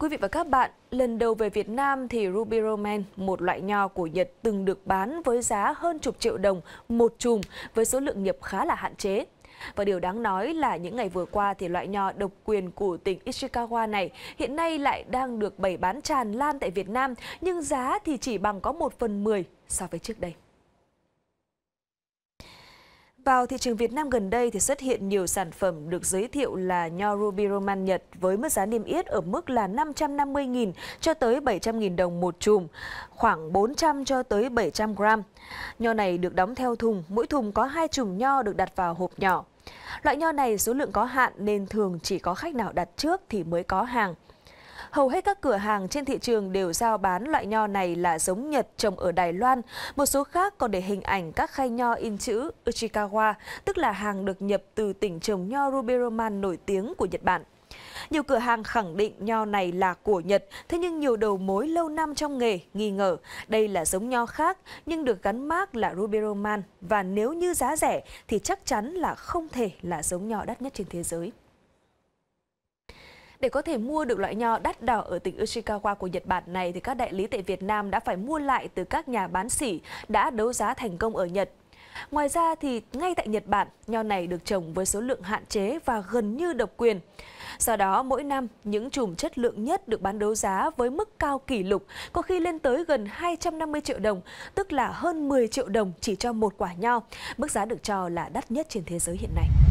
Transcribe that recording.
quý vị và các bạn, lần đầu về Việt Nam thì Ruby Roman, một loại nho của Nhật từng được bán với giá hơn chục triệu đồng một chùm với số lượng nhập khá là hạn chế. Và điều đáng nói là những ngày vừa qua thì loại nho độc quyền của tỉnh Ishikawa này hiện nay lại đang được bày bán tràn lan tại Việt Nam nhưng giá thì chỉ bằng có 1 phần 10 so với trước đây. Vào thị trường Việt Nam gần đây thì xuất hiện nhiều sản phẩm được giới thiệu là nho Ruby Roman Nhật với mức giá niêm yết ở mức là 550.000 cho tới 700.000 đồng một chùm, khoảng 400 cho tới 700 gram. Nho này được đóng theo thùng, mỗi thùng có hai chùm nho được đặt vào hộp nhỏ. Loại nho này số lượng có hạn nên thường chỉ có khách nào đặt trước thì mới có hàng. Hầu hết các cửa hàng trên thị trường đều giao bán loại nho này là giống Nhật trồng ở Đài Loan. Một số khác còn để hình ảnh các khay nho in chữ Uchikawa, tức là hàng được nhập từ tỉnh trồng nho Ruberoman nổi tiếng của Nhật Bản. Nhiều cửa hàng khẳng định nho này là của Nhật, thế nhưng nhiều đầu mối lâu năm trong nghề nghi ngờ đây là giống nho khác nhưng được gắn mác là Ruberoman và nếu như giá rẻ thì chắc chắn là không thể là giống nho đắt nhất trên thế giới. Để có thể mua được loại nho đắt đỏ ở tỉnh Ishikawa của Nhật Bản này, thì các đại lý tại Việt Nam đã phải mua lại từ các nhà bán sỉ đã đấu giá thành công ở Nhật. Ngoài ra thì ngay tại Nhật Bản, nho này được trồng với số lượng hạn chế và gần như độc quyền. Do đó, mỗi năm, những chùm chất lượng nhất được bán đấu giá với mức cao kỷ lục, có khi lên tới gần 250 triệu đồng, tức là hơn 10 triệu đồng chỉ cho một quả nho. Mức giá được cho là đắt nhất trên thế giới hiện nay.